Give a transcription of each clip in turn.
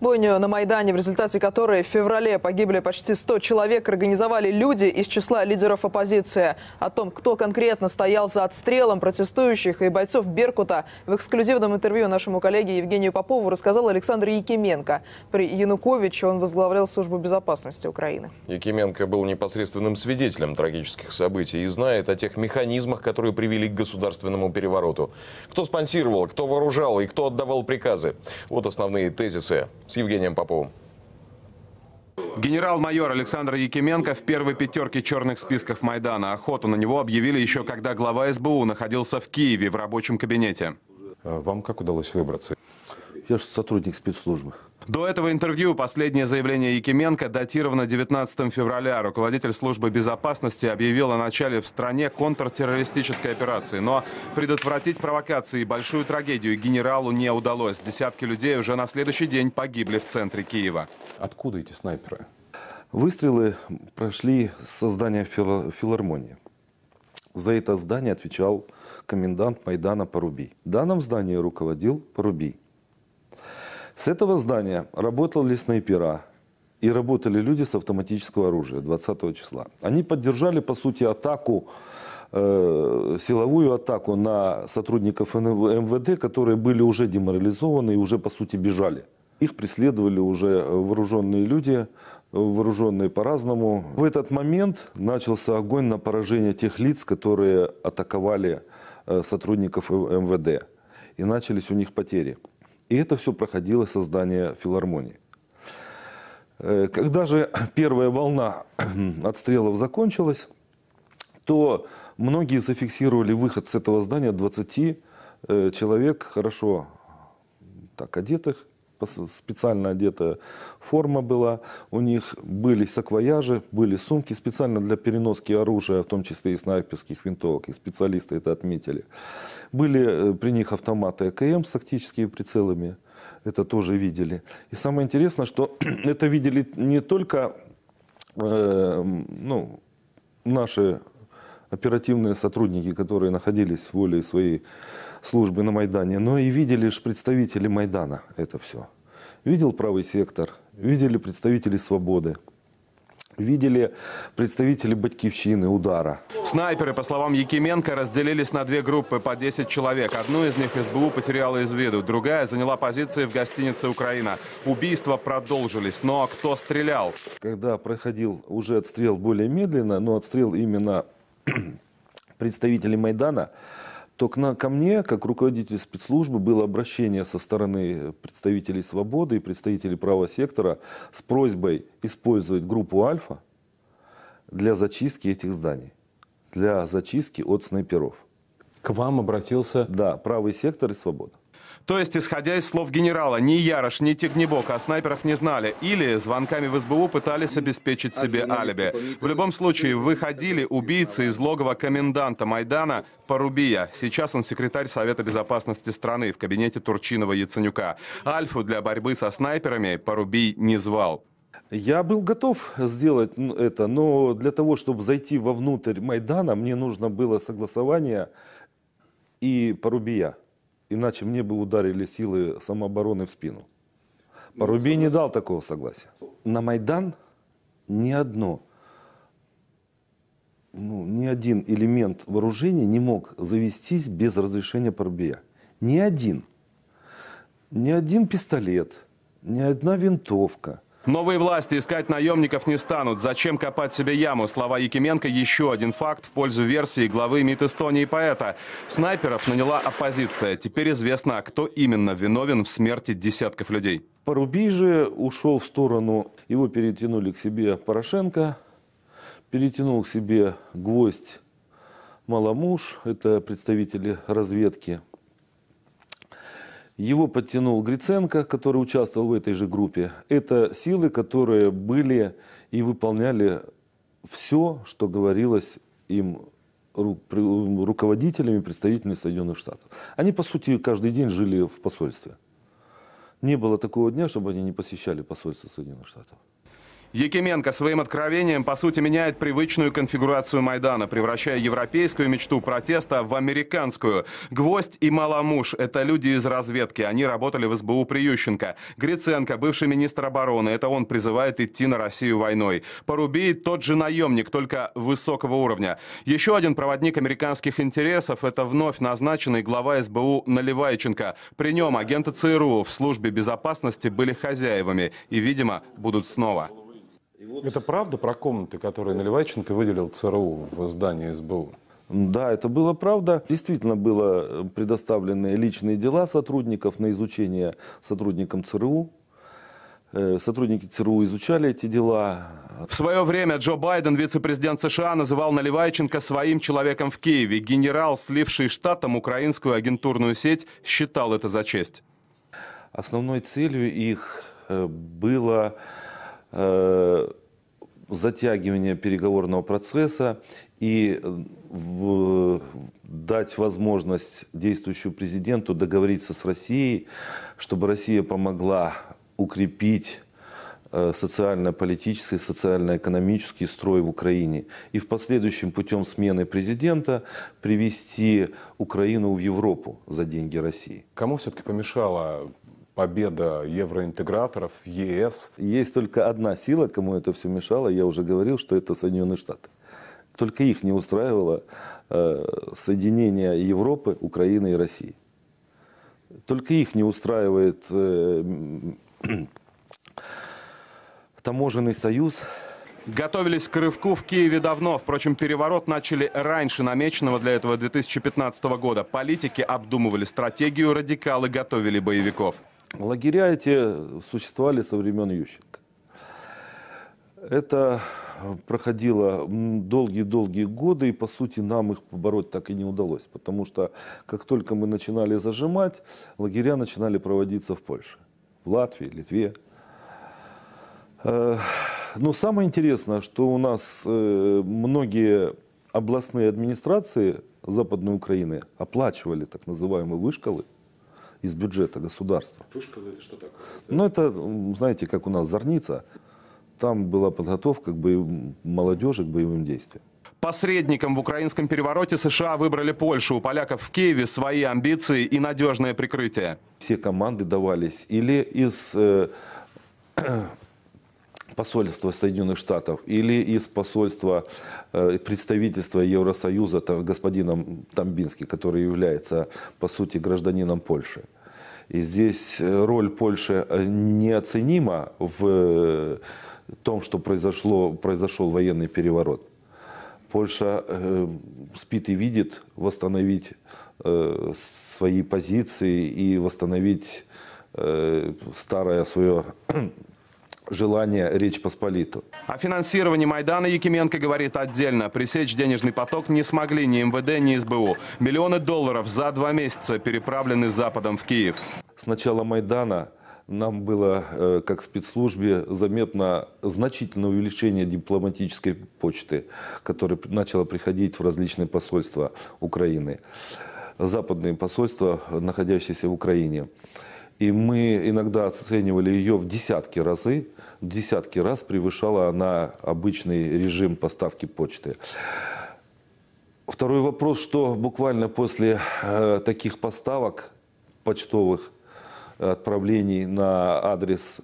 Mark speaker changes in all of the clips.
Speaker 1: Бойню на Майдане, в результате которой в феврале погибли почти 100 человек, организовали люди из числа лидеров оппозиции. О том, кто конкретно стоял за отстрелом протестующих и бойцов Беркута, в эксклюзивном интервью нашему коллеге Евгению Попову рассказал Александр Якименко. При Януковиче он возглавлял службу безопасности Украины.
Speaker 2: Якименко был непосредственным свидетелем трагических событий и знает о тех механизмах, которые привели к государственному перевороту. Кто спонсировал, кто вооружал и кто отдавал приказы. Вот основные тезисы с Евгением Поповым. Генерал-майор Александр Якименко в первой пятерке черных списков Майдана. Охоту на него объявили еще когда глава СБУ находился в Киеве в рабочем кабинете.
Speaker 1: Вам как удалось выбраться? Я же сотрудник спецслужбы.
Speaker 2: До этого интервью последнее заявление Якименко датировано 19 февраля. Руководитель службы безопасности объявил о начале в стране контртеррористической операции. Но предотвратить провокации и большую трагедию генералу не удалось. Десятки людей уже на следующий день погибли в центре Киева.
Speaker 1: Откуда эти снайперы? Выстрелы прошли с здания филармонии. За это здание отвечал комендант Майдана Порубий. В данном здании руководил Порубий. С этого здания работали снайпера и работали люди с автоматического оружия 20 числа. Они поддержали, по сути, атаку, э, силовую атаку на сотрудников МВД, которые были уже деморализованы и уже, по сути, бежали. Их преследовали уже вооруженные люди, вооруженные по-разному. В этот момент начался огонь на поражение тех лиц, которые атаковали э, сотрудников МВД. И начались у них потери. И это все проходило создание филармонии. Э, когда же первая волна отстрелов закончилась, то многие зафиксировали выход с этого здания 20 э, человек, хорошо так одетых, специально одетая форма была. У них были саквояжи, были сумки специально для переноски оружия, в том числе и снайперских винтовок, и специалисты это отметили. Были э, при них автоматы АКМ с тактическими прицелами, это тоже видели. И самое интересное, что это видели не только э, ну, наши оперативные сотрудники, которые находились воле своей службы на Майдане, но и видели лишь представители Майдана это все. Видел правый сектор, видели представители свободы, видели представители батькивщины, удара.
Speaker 2: Снайперы, по словам Якименко, разделились на две группы по 10 человек. Одну из них СБУ потеряла из виду, другая заняла позиции в гостинице «Украина». Убийства продолжились, но кто
Speaker 1: стрелял? Когда проходил уже отстрел более медленно, но отстрел именно представителей Майдана, то к на, ко мне, как руководитель спецслужбы, было обращение со стороны представителей «Свободы» и представителей «Правого сектора» с просьбой использовать группу «Альфа» для зачистки этих зданий, для зачистки от снайперов. К вам обратился? Да, «Правый сектор» и «Свобода».
Speaker 2: То есть, исходя из слов генерала, ни Ярош, ни Тигнебок о снайперах не знали или звонками в СБУ пытались обеспечить себе алиби. В любом случае, выходили убийцы из логова коменданта Майдана Порубия. Сейчас он секретарь Совета безопасности страны в кабинете Турчинова Яценюка. Альфу для борьбы со снайперами Порубий не звал.
Speaker 1: Я был готов сделать это, но для того, чтобы зайти вовнутрь Майдана, мне нужно было согласование и Порубия иначе мне бы ударили силы самообороны в спину. Ну, Порубей не дал такого согласия. На Майдан ни одно, ну, ни один элемент вооружения не мог завестись без разрешения Порубея. Ни один. Ни один пистолет, ни одна винтовка – Новые власти
Speaker 2: искать наемников не станут. Зачем копать себе яму? Слова Якименко – еще один факт в пользу версии главы МИД Эстонии поэта. Снайперов наняла оппозиция. Теперь известно, кто именно виновен в смерти десятков людей.
Speaker 1: Порубижи ушел в сторону. Его перетянули к себе Порошенко, перетянул к себе гвоздь Маломуш, это представители разведки его подтянул Гриценко, который участвовал в этой же группе. Это силы, которые были и выполняли все, что говорилось им руководителями, представителями Соединенных Штатов. Они, по сути, каждый день жили в посольстве. Не было такого дня, чтобы они не посещали посольство Соединенных Штатов.
Speaker 2: Якименко своим откровением, по сути, меняет привычную конфигурацию Майдана, превращая европейскую мечту протеста в американскую. Гвоздь и Маламуш – это люди из разведки. Они работали в СБУ Приющенко. Гриценко, бывший министр обороны, это он призывает идти на Россию войной. Порубей – тот же наемник, только высокого уровня. Еще один проводник американских интересов – это вновь назначенный глава СБУ Наливайченко. При нем агенты ЦРУ в службе безопасности были хозяевами и, видимо, будут снова
Speaker 1: вот... Это правда про комнаты, которые Наливайченко выделил ЦРУ в здании СБУ? Да, это было правда. Действительно было э, предоставлены личные дела сотрудников на изучение сотрудникам ЦРУ. Э, сотрудники ЦРУ изучали эти дела. В
Speaker 2: свое время Джо Байден, вице-президент США, называл Наливайченко своим человеком в Киеве. Генерал, сливший штатом украинскую агентурную сеть, считал это за
Speaker 1: честь. Основной целью их э, было затягивания переговорного процесса и э, в, дать возможность действующему президенту договориться с Россией, чтобы Россия помогла укрепить э, социально-политический, социально-экономический строй в Украине. И в последующем путем смены президента привести Украину в Европу за деньги России. Кому все-таки помешало победа евроинтеграторов, ЕС. Есть только одна сила, кому это все мешало, я уже говорил, что это Соединенные Штаты. Только их не устраивало э, соединение Европы, Украины и России. Только их не устраивает э, таможенный союз,
Speaker 2: Готовились к рывку в Киеве давно. Впрочем, переворот начали раньше намеченного для этого 2015 года. Политики обдумывали стратегию, радикалы готовили боевиков.
Speaker 1: Лагеря эти существовали со времен Ющенко. Это проходило долгие-долгие годы, и, по сути, нам их побороть так и не удалось, потому что, как только мы начинали зажимать, лагеря начинали проводиться в Польше, в Латвии, Литве. Э, но самое интересное, что у нас э, многие областные администрации Западной Украины оплачивали так называемые вышколы – из бюджета государства.
Speaker 2: Вышкалы это что такое?
Speaker 1: Это... Ну, это, знаете, как у нас зорница. Там была подготовка к боевым, молодежи к боевым действиям.
Speaker 2: Посредником в украинском перевороте США выбрали Польшу. У поляков в Киеве свои амбиции и надежное прикрытие.
Speaker 1: Все команды давались или из э, посольства Соединенных Штатов или из посольства э, представительства Евросоюза господином Тамбински, который является, по сути, гражданином Польши. И здесь э, роль Польши э, неоценима в том, что произошло, произошел военный переворот. Польша э, спит и видит восстановить э, свои позиции и восстановить э, старое свое желание Речь Посполиту.
Speaker 2: О финансировании Майдана Якименко говорит отдельно. Пресечь денежный поток не смогли ни МВД, ни СБУ. Миллионы долларов за два месяца переправлены Западом в Киев.
Speaker 1: С начала Майдана нам было, э, как спецслужбе, заметно значительное увеличение дипломатической почты, которая начала приходить в различные посольства Украины, западные посольства, находящиеся в Украине. И мы иногда оценивали ее в десятки разы, в десятки раз превышала она обычный режим поставки почты. Второй вопрос, что буквально после э, таких поставок почтовых э, отправлений на адрес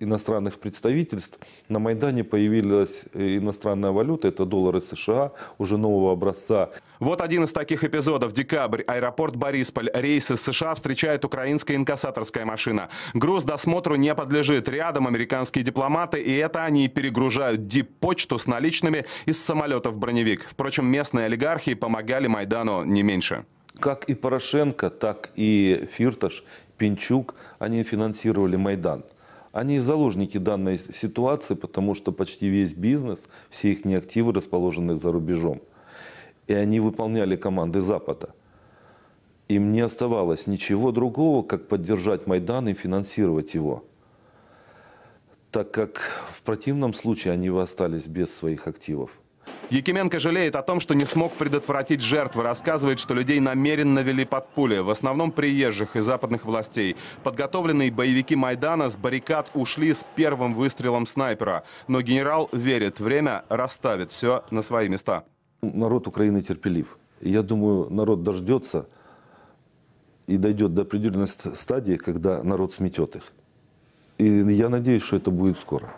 Speaker 1: иностранных представительств. На Майдане появилась э, иностранная валюта, это доллары США, уже нового образца.
Speaker 2: Вот один из таких эпизодов. Декабрь. Аэропорт Борисполь. Рейс из США встречает украинская инкассаторская машина. Груз досмотру не подлежит. Рядом американские дипломаты, и это они перегружают дип-почту с наличными из самолетов броневик. Впрочем, местные олигархи
Speaker 1: помогали Майдану не меньше. Как и Порошенко, так и Фирташ, Пинчук, они финансировали Майдан. Они заложники данной ситуации, потому что почти весь бизнес, все их неактивы, расположены за рубежом. И они выполняли команды Запада. Им не оставалось ничего другого, как поддержать Майдан и финансировать его. Так как в противном случае они бы остались без своих активов.
Speaker 2: Якименко жалеет о том, что не смог предотвратить жертвы. Рассказывает, что людей намеренно вели под пули. В основном приезжих и западных властей. Подготовленные боевики Майдана с баррикад ушли с первым выстрелом снайпера. Но генерал верит, время расставит все на свои
Speaker 1: места. Народ Украины терпелив. Я думаю, народ дождется и дойдет до определенной стадии, когда народ сметет их. И я надеюсь, что это будет скоро.